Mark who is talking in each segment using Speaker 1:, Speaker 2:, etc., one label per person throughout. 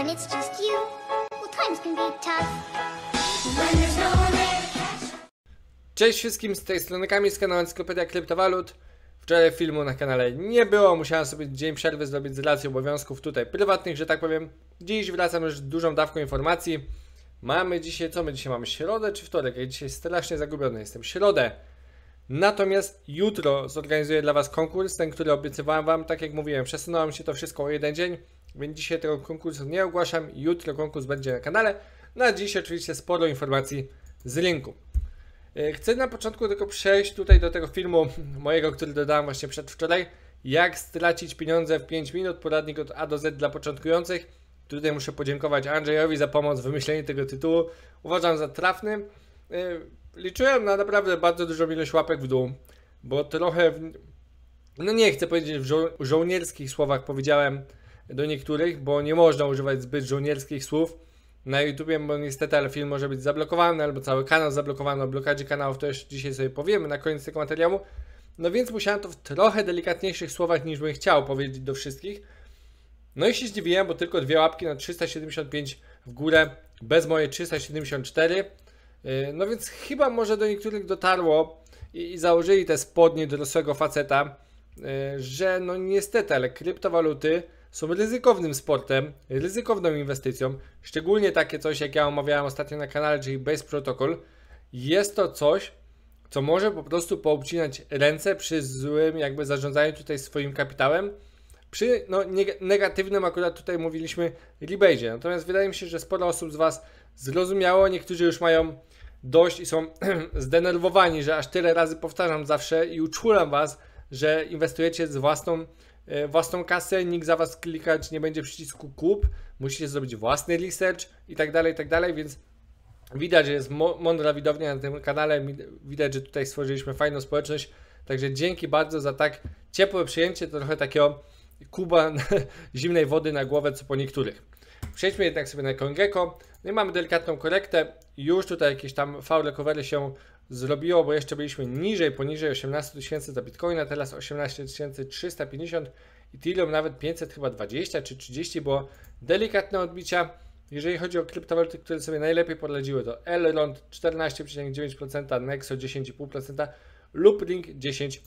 Speaker 1: when it's just you. Well, times can be tough. When there's no one Cześć wszystkim, z tej strony Kamil z kanału Encyklopedia Kryptowalut. Wczoraj filmu na kanale nie było, musiałem sobie dzień przerwy zrobić z racji obowiązków tutaj prywatnych, że tak powiem. Dziś wracam już z dużą dawką informacji. Mamy dzisiaj, co my dzisiaj mamy, środę czy wtorek? Ja dzisiaj strasznie zagubiony jestem, środę. Natomiast jutro zorganizuję dla Was konkurs, ten, który obiecywałem Wam, tak jak mówiłem, przesunąłem się to wszystko o jeden dzień więc dzisiaj tego konkursu nie ogłaszam. Jutro konkurs będzie na kanale. Na no, dziś oczywiście sporo informacji z rynku. E, chcę na początku tylko przejść tutaj do tego filmu mojego, który dodałem właśnie przedwczoraj. Jak stracić pieniądze w 5 minut, poradnik od A do Z dla początkujących. Tutaj muszę podziękować Andrzejowi za pomoc w wymyśleniu tego tytułu. Uważam za trafny. E, liczyłem na naprawdę bardzo dużą ilość łapek w dół, bo trochę, w... no nie chcę powiedzieć w żo żołnierskich słowach powiedziałem, do niektórych, bo nie można używać zbyt żołnierskich słów na YouTubie, bo niestety ale film może być zablokowany, albo cały kanał zablokowany, o blokadzie kanałów też dzisiaj sobie powiemy na koniec tego materiału. No więc musiałem to w trochę delikatniejszych słowach niż bym chciał powiedzieć do wszystkich. No i się zdziwiłem, bo tylko dwie łapki na 375 w górę, bez mojej 374. Yy, no więc chyba może do niektórych dotarło i, i założyli te spodnie dorosłego faceta, yy, że no niestety, ale kryptowaluty są ryzykownym sportem, ryzykowną inwestycją, szczególnie takie coś, jak ja omawiałem ostatnio na kanale, czyli Base Protocol. Jest to coś, co może po prostu poobcinać ręce przy złym jakby zarządzaniu tutaj swoim kapitałem. Przy no, negatywnym akurat tutaj mówiliśmy rebase'ie. Natomiast wydaje mi się, że sporo osób z Was zrozumiało, niektórzy już mają dość i są zdenerwowani, że aż tyle razy powtarzam zawsze i uczulam Was, że inwestujecie z własną E, własną kasę, nikt za was klikać nie będzie przycisku kup, musicie zrobić własny research i tak dalej, i tak dalej, więc widać, że jest mądra widownia na tym kanale, widać, że tutaj stworzyliśmy fajną społeczność, także dzięki bardzo za tak ciepłe przyjęcie, to trochę takiego kuba zimnej wody na głowę, co po niektórych. Przejdźmy jednak sobie na CoinGecko, no i mamy delikatną korektę, już tutaj jakieś tam faul covery się zrobiło, bo jeszcze byliśmy niżej, poniżej 18 tysięcy za Bitcoina, teraz 18 350, Ethereum nawet 500 chyba 20 czy 30 było delikatne odbicia. Jeżeli chodzi o kryptowaluty, które sobie najlepiej poradziły, to Elrond 14,9%, Nexo 10,5% lub Ring 10%.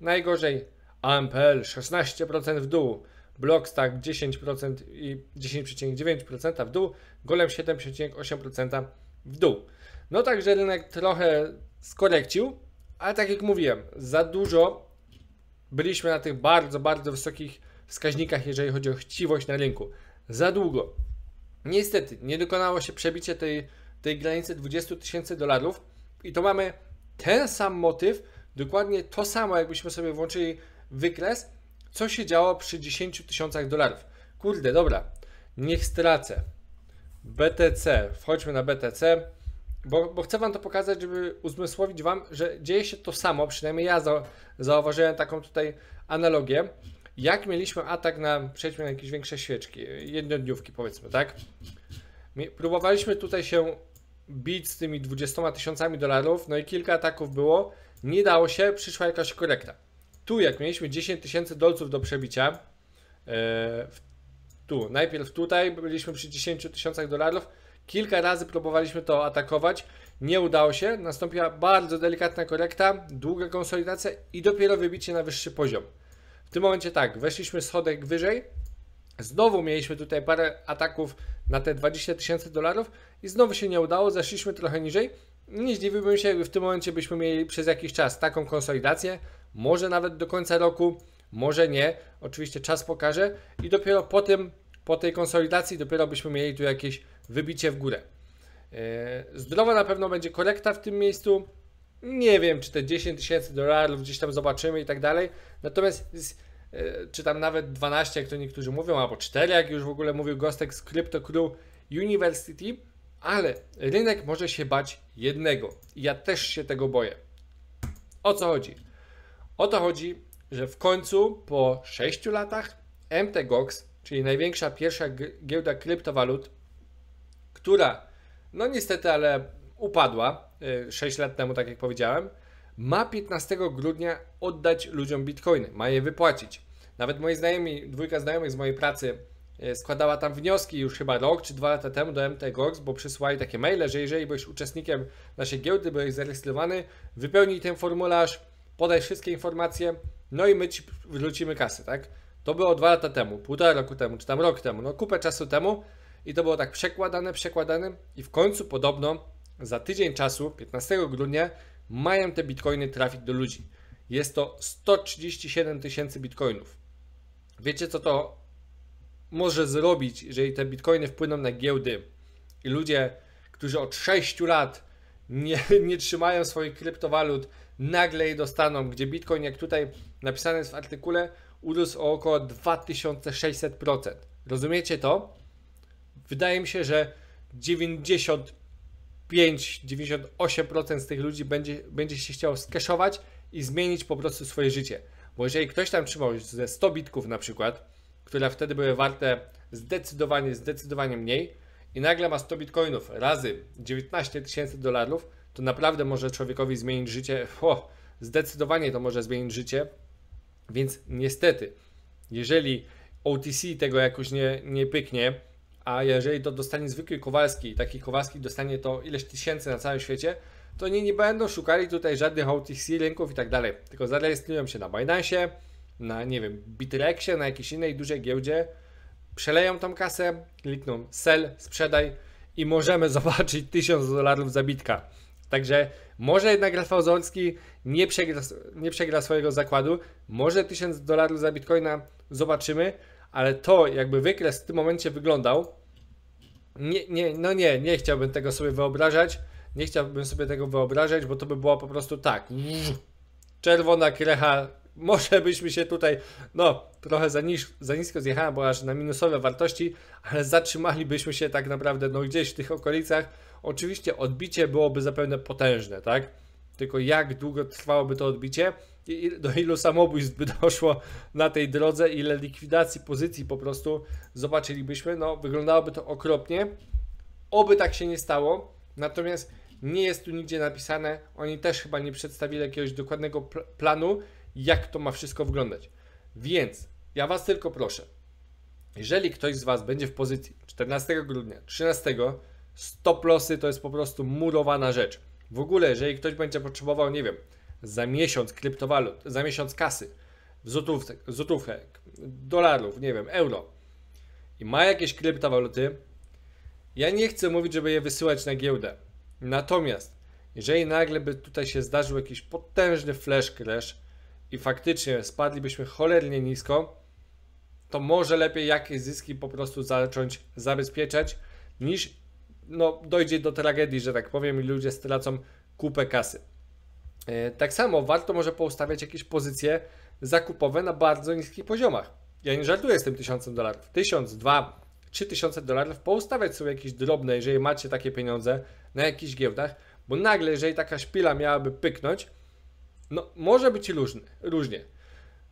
Speaker 1: Najgorzej AMPL 16% w dół, Blockstack 10% i 10,9% w dół, Golem 7,8% w dół. No także rynek trochę skorekcił, ale tak jak mówiłem, za dużo byliśmy na tych bardzo, bardzo wysokich wskaźnikach, jeżeli chodzi o chciwość na rynku. Za długo. Niestety, nie dokonało się przebicie tej, tej granicy 20 tysięcy dolarów i to mamy ten sam motyw, dokładnie to samo, jakbyśmy sobie włączyli wykres, co się działo przy 10 tysiącach dolarów. Kurde, dobra, niech stracę. BTC, wchodźmy na BTC bo, bo, chcę wam to pokazać, żeby uzmysłowić wam, że dzieje się to samo, przynajmniej ja za, zauważyłem taką tutaj analogię. Jak mieliśmy atak na, przejdźmy na jakieś większe świeczki, jednodniówki powiedzmy, tak? Próbowaliśmy tutaj się bić z tymi 20 tysiącami dolarów, no i kilka ataków było, nie dało się, przyszła jakaś korekta. Tu jak mieliśmy 10 tysięcy dolców do przebicia, yy, tu, najpierw tutaj byliśmy przy 10 tysiącach dolarów, Kilka razy próbowaliśmy to atakować, nie udało się, nastąpiła bardzo delikatna korekta, długa konsolidacja i dopiero wybicie na wyższy poziom. W tym momencie tak, weszliśmy schodek wyżej, znowu mieliśmy tutaj parę ataków na te 20 tysięcy dolarów i znowu się nie udało, zeszliśmy trochę niżej. Nie zdziwiłbym się, jakby w tym momencie byśmy mieli przez jakiś czas taką konsolidację, może nawet do końca roku, może nie, oczywiście czas pokaże i dopiero po tym, po tej konsolidacji dopiero byśmy mieli tu jakieś wybicie w górę. E, zdrowa na pewno będzie korekta w tym miejscu. Nie wiem, czy te 10 tysięcy dolarów gdzieś tam zobaczymy i tak dalej. Natomiast e, czy tam nawet 12, jak to niektórzy mówią, albo 4, jak już w ogóle mówił Gostek z Crypto Crew University, ale rynek może się bać jednego. ja też się tego boję. O co chodzi? O to chodzi, że w końcu po 6 latach MTGOX, czyli największa pierwsza giełda kryptowalut, która no niestety, ale upadła 6 y, lat temu, tak jak powiedziałem, ma 15 grudnia oddać ludziom bitcoiny, ma je wypłacić. Nawet moi znajomi, dwójka znajomych z mojej pracy y, składała tam wnioski już chyba rok czy dwa lata temu do MTGOX, bo przysłali takie maile, że jeżeli byłeś uczestnikiem naszej giełdy, byłeś zarejestrowany, wypełnij ten formularz, podaj wszystkie informacje, no i my ci wrócimy kasę, tak? To było dwa lata temu, półtora roku temu, czy tam rok temu, no kupę czasu temu, i to było tak przekładane, przekładane i w końcu podobno za tydzień czasu, 15 grudnia, mają te bitcoiny trafić do ludzi. Jest to 137 tysięcy bitcoinów. Wiecie co to może zrobić, jeżeli te bitcoiny wpłyną na giełdy i ludzie, którzy od 6 lat nie, nie trzymają swoich kryptowalut, nagle je dostaną, gdzie bitcoin, jak tutaj napisane jest w artykule, urósł o około 2600%. Rozumiecie to? Wydaje mi się, że 95-98% z tych ludzi będzie, będzie się chciało skeszować i zmienić po prostu swoje życie. Bo jeżeli ktoś tam trzymał ze 100 bitków na przykład, które wtedy były warte zdecydowanie, zdecydowanie mniej i nagle ma 100 bitcoinów razy 19 tysięcy dolarów, to naprawdę może człowiekowi zmienić życie. O, zdecydowanie to może zmienić życie. Więc niestety, jeżeli OTC tego jakoś nie, nie pyknie, a jeżeli to dostanie zwykły Kowalski, taki Kowalski dostanie to ileś tysięcy na całym świecie, to oni nie będą szukali tutaj żadnych OTC linków i tak dalej, tylko zarejestrują się na Binance, na nie wiem, Bitrexie, na jakiejś innej dużej giełdzie, przeleją tą kasę, klikną sell, sprzedaj i możemy zobaczyć 1000 dolarów zabitka. Także może jednak Rafał Zolski nie przegra, nie przegra swojego zakładu, może 1000 dolarów za bitcoina zobaczymy, ale to jakby wykres w tym momencie wyglądał, nie, nie, no nie, nie chciałbym tego sobie wyobrażać, nie chciałbym sobie tego wyobrażać, bo to by było po prostu tak, mm, czerwona krecha, może byśmy się tutaj, no, trochę za, za nisko zjechali, bo aż na minusowe wartości, ale zatrzymalibyśmy się tak naprawdę, no, gdzieś w tych okolicach, oczywiście odbicie byłoby zapewne potężne, tak, tylko jak długo trwałoby to odbicie i do ilu samobójstw by doszło na tej drodze, ile likwidacji pozycji po prostu zobaczylibyśmy. No, wyglądałoby to okropnie. Oby tak się nie stało. Natomiast nie jest tu nigdzie napisane, oni też chyba nie przedstawili jakiegoś dokładnego planu, jak to ma wszystko wyglądać. Więc ja Was tylko proszę, jeżeli ktoś z Was będzie w pozycji 14 grudnia, 13, stop losy to jest po prostu murowana rzecz. W ogóle, jeżeli ktoś będzie potrzebował, nie wiem, za miesiąc kryptowalut, za miesiąc kasy, złotówkę, dolarów, nie wiem, euro i ma jakieś kryptowaluty, ja nie chcę mówić, żeby je wysyłać na giełdę. Natomiast, jeżeli nagle by tutaj się zdarzył jakiś potężny flash crash i faktycznie spadlibyśmy cholernie nisko, to może lepiej jakieś zyski po prostu zacząć zabezpieczać, niż no, dojdzie do tragedii, że tak powiem, i ludzie stracą kupę kasy. E, tak samo warto może poustawiać jakieś pozycje zakupowe na bardzo niskich poziomach. Ja nie żartuję z tym 1000 dolarów. 1000, 2, 3000 dolarów poustawiać sobie jakieś drobne, jeżeli macie takie pieniądze na jakichś giełdach, bo nagle, jeżeli taka szpila miałaby pyknąć, no może być różny, różnie.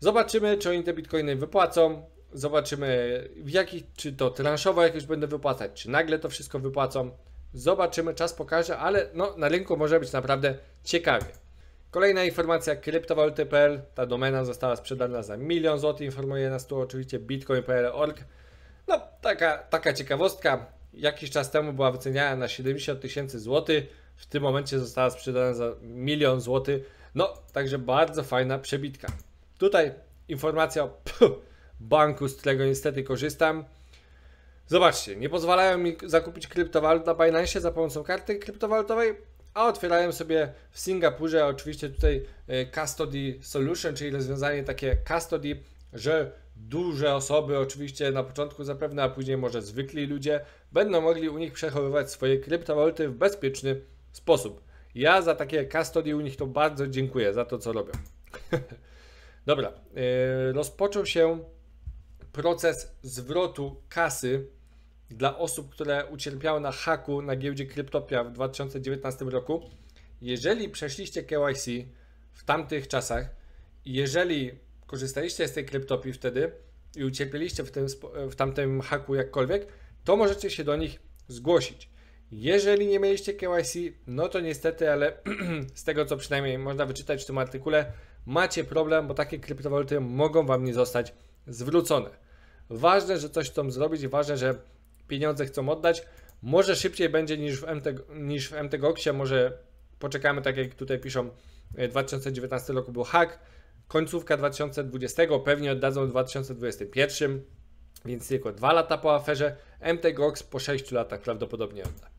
Speaker 1: Zobaczymy, czy oni te bitcoiny wypłacą, Zobaczymy, w jakich, czy to transzowo jakieś będą wypłacać, czy nagle to wszystko wypłacą. Zobaczymy, czas pokaże, ale no, na rynku może być naprawdę ciekawie. Kolejna informacja, kryptowaluty.pl, ta domena została sprzedana za milion złotych, informuje nas tu oczywiście bitcoin.pl.org. No, taka, taka ciekawostka, jakiś czas temu była wyceniana na 70 tysięcy złotych, w tym momencie została sprzedana za milion złotych. No, także bardzo fajna przebitka. Tutaj informacja o banku, z którego niestety korzystam. Zobaczcie, nie pozwalają mi zakupić kryptowalut na Binance za pomocą karty kryptowalutowej, a otwierałem sobie w Singapurze oczywiście tutaj e, custody solution, czyli rozwiązanie takie custody, że duże osoby, oczywiście na początku zapewne, a później może zwykli ludzie, będą mogli u nich przechowywać swoje kryptowaluty w bezpieczny sposób. Ja za takie custody u nich to bardzo dziękuję, za to co robią. Dobra, e, rozpoczął się proces zwrotu kasy dla osób, które ucierpiały na haku na giełdzie Kryptopia w 2019 roku. Jeżeli przeszliście KYC w tamtych czasach, jeżeli korzystaliście z tej kryptopii wtedy i ucierpieliście w, tym, w tamtym haku jakkolwiek, to możecie się do nich zgłosić. Jeżeli nie mieliście KYC, no to niestety, ale z tego co przynajmniej można wyczytać w tym artykule, macie problem, bo takie kryptowaluty mogą Wam nie zostać zwrócone. Ważne, że coś chcą zrobić, ważne, że pieniądze chcą oddać. Może szybciej będzie niż w, MT, niż w może poczekamy, tak jak tutaj piszą, 2019 e, roku był hack, końcówka 2020, pewnie oddadzą w 2021, więc tylko dwa lata po aferze, MTGOX po 6 latach prawdopodobnie odda.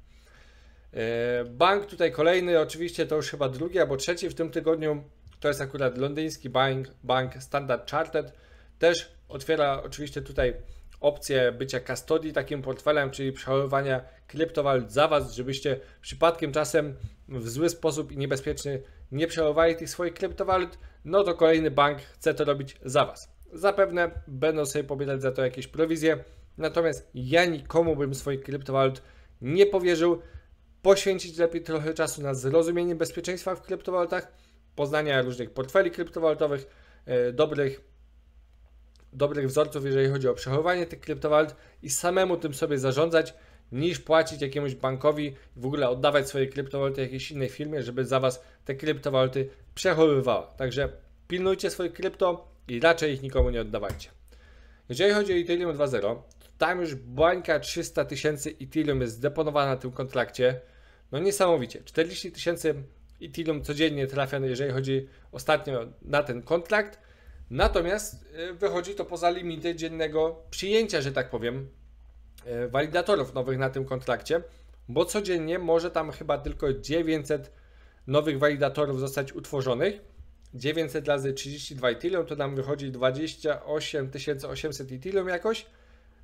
Speaker 1: E, bank tutaj kolejny, oczywiście to już chyba drugi albo trzeci w tym tygodniu, to jest akurat londyński bank, bank Standard Chartered, też otwiera oczywiście tutaj opcję bycia custody takim portfelem, czyli przechowywania kryptowalut za Was, żebyście przypadkiem czasem w zły sposób i niebezpieczny nie przechowywali tych swoich kryptowalut, no to kolejny bank chce to robić za Was. Zapewne będą sobie pobierać za to jakieś prowizje, natomiast ja nikomu bym swoich kryptowalut nie powierzył. Poświęcić lepiej trochę czasu na zrozumienie bezpieczeństwa w kryptowalutach, poznania różnych portfeli kryptowalutowych, e, dobrych dobrych wzorców, jeżeli chodzi o przechowywanie tych kryptowalut i samemu tym sobie zarządzać, niż płacić jakiemuś bankowi i w ogóle oddawać swoje kryptowaluty jakiejś innej firmie, żeby za Was te kryptowaluty przechowywała. Także pilnujcie swoje krypto i raczej ich nikomu nie oddawajcie. Jeżeli chodzi o Ethereum 2.0, to tam już bańka 300 tysięcy Ethereum jest zdeponowana na tym kontrakcie. No niesamowicie, 40 tysięcy Ethereum codziennie trafia, jeżeli chodzi ostatnio na ten kontrakt. Natomiast y, wychodzi to poza limity dziennego przyjęcia, że tak powiem, y, walidatorów nowych na tym kontrakcie, bo codziennie może tam chyba tylko 900 nowych walidatorów zostać utworzonych. 900 razy 32 Ethereum to nam wychodzi 28 800 Ethereum jakoś.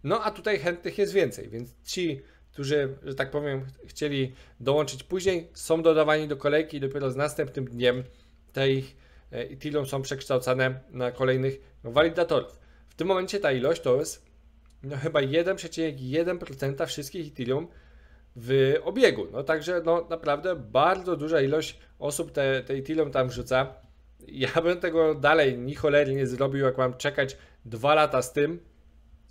Speaker 1: No a tutaj chętnych jest więcej, więc ci, którzy, że tak powiem, chcieli dołączyć później, są dodawani do kolejki dopiero z następnym dniem tej E, i są przekształcane na kolejnych walidatorów. W tym momencie ta ilość to jest no chyba 1,1% wszystkich Ethereum w obiegu. No także no naprawdę bardzo duża ilość osób te, te Ethereum tam wrzuca. Ja bym tego dalej ni cholery nie zrobił, jak mam czekać dwa lata z tym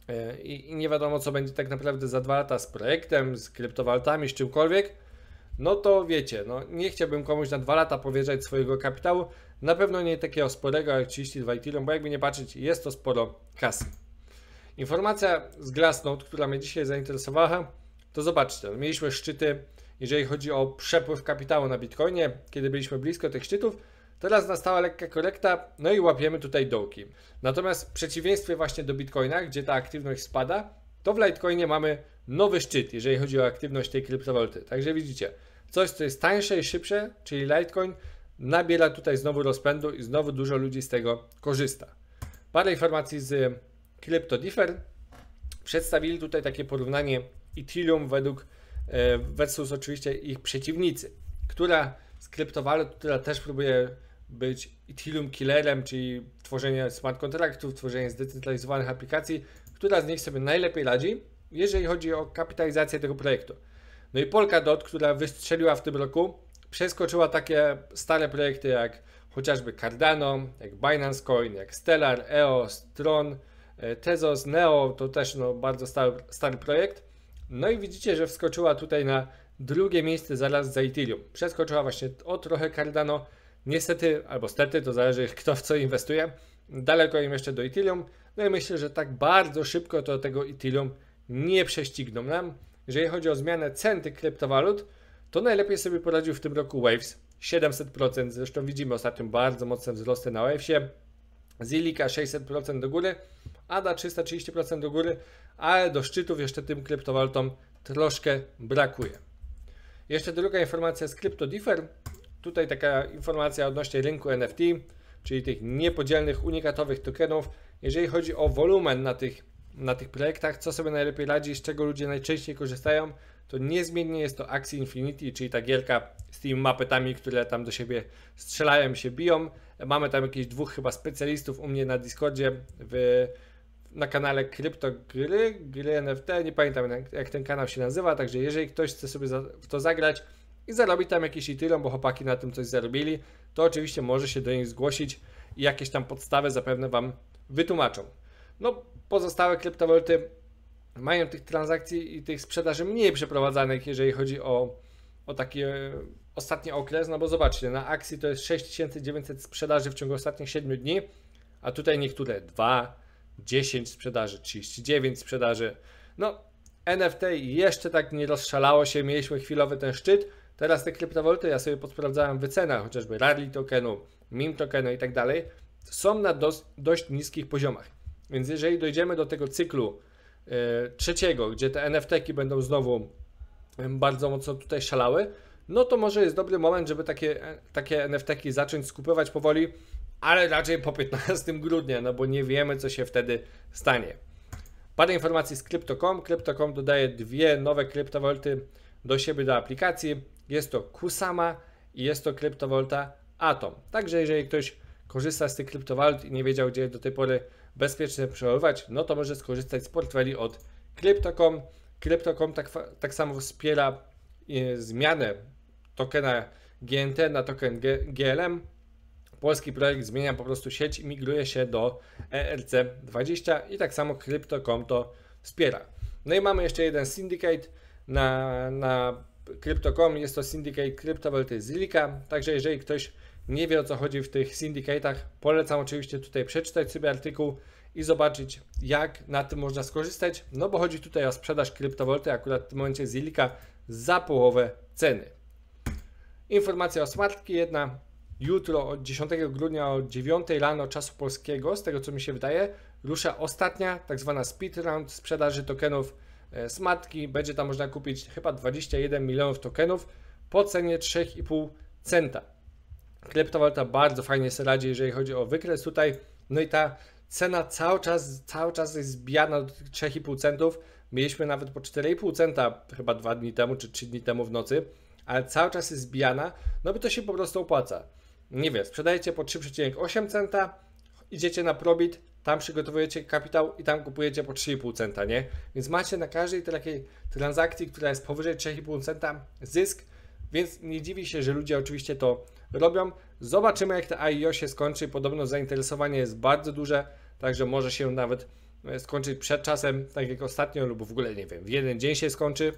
Speaker 1: e, i, i nie wiadomo co będzie tak naprawdę za dwa lata z projektem, z kryptowalutami, z czymkolwiek. No to wiecie, no nie chciałbym komuś na dwa lata powierzać swojego kapitału, na pewno nie takiego sporego jak 32 Ethereum, bo jakby nie patrzeć, jest to sporo kasy. Informacja z Glassnode, która mnie dzisiaj zainteresowała, to zobaczcie, mieliśmy szczyty, jeżeli chodzi o przepływ kapitału na Bitcoinie, kiedy byliśmy blisko tych szczytów, Teraz nastała lekka korekta, no i łapiemy tutaj dołki. Natomiast w przeciwieństwie właśnie do Bitcoina, gdzie ta aktywność spada, to w Litecoinie mamy nowy szczyt, jeżeli chodzi o aktywność tej kryptowaluty. Także widzicie, coś co jest tańsze i szybsze, czyli Litecoin nabiera tutaj znowu rozpędu i znowu dużo ludzi z tego korzysta. Parę informacji z CryptoDiffer. Przedstawili tutaj takie porównanie Ethereum według e, versus oczywiście ich przeciwnicy, która z kryptowalut, która też próbuje być Ethereum killerem, czyli tworzenie smart kontraktów, tworzenie zdecentralizowanych aplikacji, która z nich sobie najlepiej radzi, jeżeli chodzi o kapitalizację tego projektu. No i Polkadot, która wystrzeliła w tym roku przeskoczyła takie stare projekty jak chociażby Cardano, jak Binance Coin, jak Stellar, EOS, Tron, e, Tezos, Neo, to też no, bardzo stary, stary projekt. No i widzicie, że wskoczyła tutaj na drugie miejsce zaraz za Ethereum. Przeskoczyła właśnie o trochę Cardano. Niestety, albo stety, to zależy kto w co inwestuje. Daleko im jeszcze do Ethereum. No i myślę, że tak bardzo szybko to tego Ethereum nie prześcigną nam. Jeżeli chodzi o zmianę cen tych kryptowalut, to najlepiej sobie poradził w tym roku Waves, 700%, zresztą widzimy ostatnio bardzo mocne wzrosty na Wavesie. Zilika 600% do góry, ADA 330% do góry, ale do szczytów jeszcze tym kryptowalutom troszkę brakuje. Jeszcze druga informacja z CryptoDiffer. Tutaj taka informacja odnośnie rynku NFT, czyli tych niepodzielnych, unikatowych tokenów. Jeżeli chodzi o wolumen na tych, na tych projektach, co sobie najlepiej radzi, z czego ludzie najczęściej korzystają, to niezmiennie jest to Axie Infinity, czyli ta gierka z tymi mapetami, które tam do siebie strzelają, się biją. Mamy tam jakieś dwóch chyba specjalistów u mnie na Discordzie w, na kanale Kryptogry, gry NFT, nie pamiętam jak ten kanał się nazywa, także jeżeli ktoś chce sobie w to zagrać i zarobić tam jakieś itylą, bo chłopaki na tym coś zarobili, to oczywiście może się do nich zgłosić i jakieś tam podstawy zapewne Wam wytłumaczą. No, pozostałe kryptowaluty mają tych transakcji i tych sprzedaży mniej przeprowadzanych, jeżeli chodzi o, o taki e, ostatni okres, no bo zobaczcie, na akcji to jest 6900 sprzedaży w ciągu ostatnich 7 dni, a tutaj niektóre 2, 10 sprzedaży, 39 sprzedaży. No, NFT jeszcze tak nie rozszalało się, mieliśmy chwilowy ten szczyt, teraz te kryptowaluty, ja sobie podsprawdzałem wycenę, chociażby Rally tokenu, MIM tokenu i tak dalej, są na dos, dość niskich poziomach. Więc jeżeli dojdziemy do tego cyklu E, trzeciego, gdzie te NFT-ki będą znowu bardzo mocno tutaj szalały, no to może jest dobry moment, żeby takie, e, takie NFT-ki zacząć skupywać powoli, ale raczej po 15 grudnia, no bo nie wiemy, co się wtedy stanie. Parę informacji z Crypto.com. Crypto.com dodaje dwie nowe kryptowolty do siebie, do aplikacji. Jest to Kusama i jest to kryptowolta Atom. Także jeżeli ktoś korzysta z tych kryptowalut i nie wiedział, gdzie do tej pory bezpiecznie przechowywać, no to może skorzystać z portfeli od Crypto.com. Crypto.com tak, tak samo wspiera e, zmianę tokena GNT na token GLM. Polski projekt zmienia po prostu sieć i migruje się do ERC20 i tak samo Crypto.com to wspiera. No i mamy jeszcze jeden syndicate na, na Crypto.com, jest to syndicate kryptowaluty Zilika, także jeżeli ktoś nie wie o co chodzi w tych syndicatach, polecam oczywiście tutaj przeczytać sobie artykuł i zobaczyć jak na tym można skorzystać, no bo chodzi tutaj o sprzedaż kryptowaluty akurat w tym momencie z za połowę ceny. Informacja o smartki jedna. Jutro od 10 grudnia o 9 rano czasu polskiego, z tego co mi się wydaje, rusza ostatnia tak zwana speed round sprzedaży tokenów e, smartki. Będzie tam można kupić chyba 21 milionów tokenów po cenie 3,5 centa. Kryptowaluta bardzo fajnie sobie radzi, jeżeli chodzi o wykres tutaj. No i ta cena cały czas, cały czas jest zbijana do 3,5 centów. Mieliśmy nawet po 4,5 centa chyba dwa dni temu czy 3 dni temu w nocy, ale cały czas jest zbijana, no by to się po prostu opłaca. Nie wiem, sprzedajecie po 3,8 centa, idziecie na probit, tam przygotowujecie kapitał i tam kupujecie po 3,5 centa, nie? Więc macie na każdej takiej transakcji, która jest powyżej 3,5 centa zysk, więc nie dziwi się, że ludzie oczywiście to robią. Zobaczymy, jak ta IO się skończy. Podobno zainteresowanie jest bardzo duże, także może się nawet e, skończyć przed czasem, tak jak ostatnio, lub w ogóle nie wiem, w jeden dzień się skończy.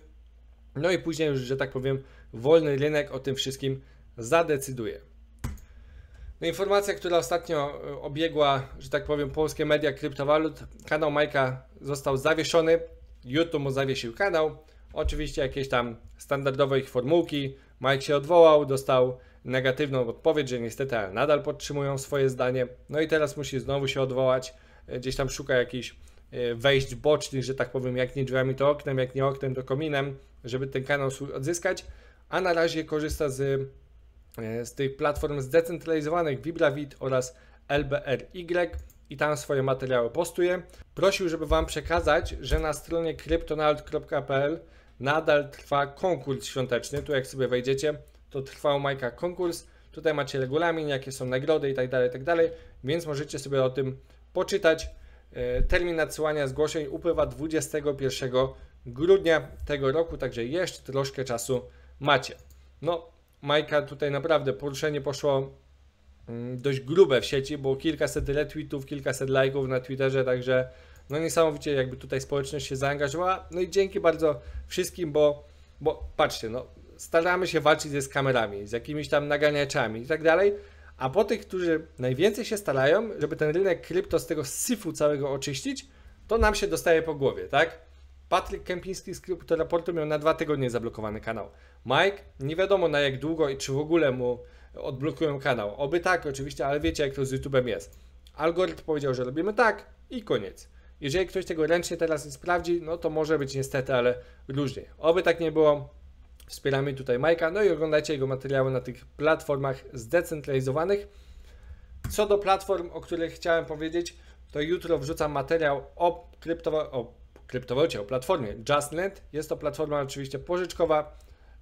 Speaker 1: No i później już, że tak powiem, wolny rynek o tym wszystkim zadecyduje. No, informacja, która ostatnio e, obiegła, że tak powiem, polskie media kryptowalut. Kanał Majka został zawieszony. YouTube mu zawiesił kanał. Oczywiście jakieś tam standardowe ich formułki. Mike się odwołał, dostał negatywną odpowiedź, że niestety ale nadal podtrzymują swoje zdanie. No i teraz musi znowu się odwołać, e, gdzieś tam szuka jakichś e, wejść bocznych, że tak powiem, jak nie drzwiami to oknem, jak nie oknem to kominem, żeby ten kanał swój odzyskać, a na razie korzysta z, e, z tych platform zdecentralizowanych VibraVid oraz LBRY i tam swoje materiały postuje. Prosił, żeby Wam przekazać, że na stronie kryptonaut.pl nadal trwa konkurs świąteczny, tu jak sobie wejdziecie, to trwał Majka konkurs. Tutaj macie regulamin, jakie są nagrody itd., tak itd., tak więc możecie sobie o tym poczytać. E, termin nadsyłania zgłoszeń upływa 21 grudnia tego roku, także jeszcze troszkę czasu macie. No, Majka tutaj naprawdę poruszenie poszło mm, dość grube w sieci, bo kilkaset retweetów, kilkaset lajków na Twitterze, także no niesamowicie jakby tutaj społeczność się zaangażowała. No i dzięki bardzo wszystkim, bo, bo patrzcie, no staramy się walczyć ze skamerami, z jakimiś tam naganiaczami i tak dalej, a po tych, którzy najwięcej się starają, żeby ten rynek krypto z tego syfu całego oczyścić, to nam się dostaje po głowie, tak? Patryk Kępiński z Kryptoraportu miał na dwa tygodnie zablokowany kanał. Mike, nie wiadomo na jak długo i czy w ogóle mu odblokują kanał. Oby tak oczywiście, ale wiecie jak to z YouTube'em jest. Algorytm powiedział, że robimy tak i koniec. Jeżeli ktoś tego ręcznie teraz nie sprawdzi, no to może być niestety, ale różnie. Oby tak nie było, Wspieramy tutaj Majka, no i oglądajcie jego materiały na tych platformach zdecentralizowanych. Co do platform, o których chciałem powiedzieć, to jutro wrzucam materiał o, kryptowa o kryptowalucie, o platformie JustNet. Jest to platforma oczywiście pożyczkowa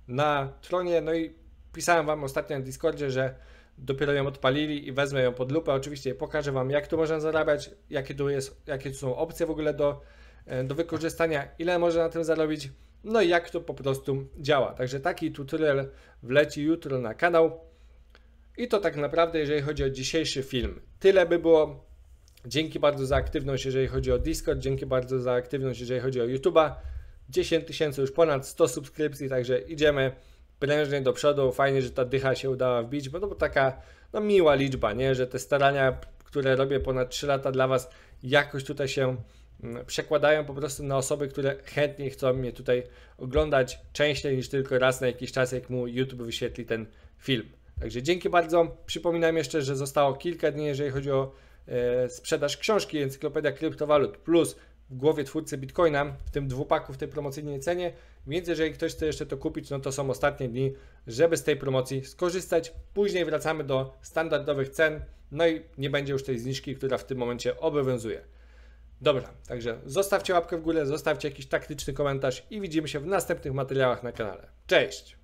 Speaker 1: na tronie, no i pisałem Wam ostatnio na Discordzie, że dopiero ją odpalili i wezmę ją pod lupę. Oczywiście pokażę Wam, jak tu można zarabiać, jakie tu, jest, jakie tu są opcje w ogóle do, e, do wykorzystania, ile można na tym zarobić. No i jak to po prostu działa. Także taki tutorial wleci jutro na kanał. I to tak naprawdę, jeżeli chodzi o dzisiejszy film. Tyle by było. Dzięki bardzo za aktywność, jeżeli chodzi o Discord. Dzięki bardzo za aktywność, jeżeli chodzi o YouTube'a. 10 tysięcy, już ponad 100 subskrypcji, także idziemy prężnie do przodu. Fajnie, że ta dycha się udała wbić, bo to była taka no, miła liczba, nie? że te starania, które robię ponad 3 lata dla Was, jakoś tutaj się Mm, przekładają po prostu na osoby, które chętnie chcą mnie tutaj oglądać częściej niż tylko raz na jakiś czas, jak mu YouTube wyświetli ten film. Także dzięki bardzo. Przypominam jeszcze, że zostało kilka dni, jeżeli chodzi o e, sprzedaż książki Encyklopedia Kryptowalut Plus w głowie twórcy Bitcoina, w tym dwupaku w tej promocyjnej cenie. Więc jeżeli ktoś chce jeszcze to kupić, no to są ostatnie dni, żeby z tej promocji skorzystać. Później wracamy do standardowych cen, no i nie będzie już tej zniżki, która w tym momencie obowiązuje. Dobra, także zostawcie łapkę w górę, zostawcie jakiś taktyczny komentarz i widzimy się w następnych materiałach na kanale. Cześć!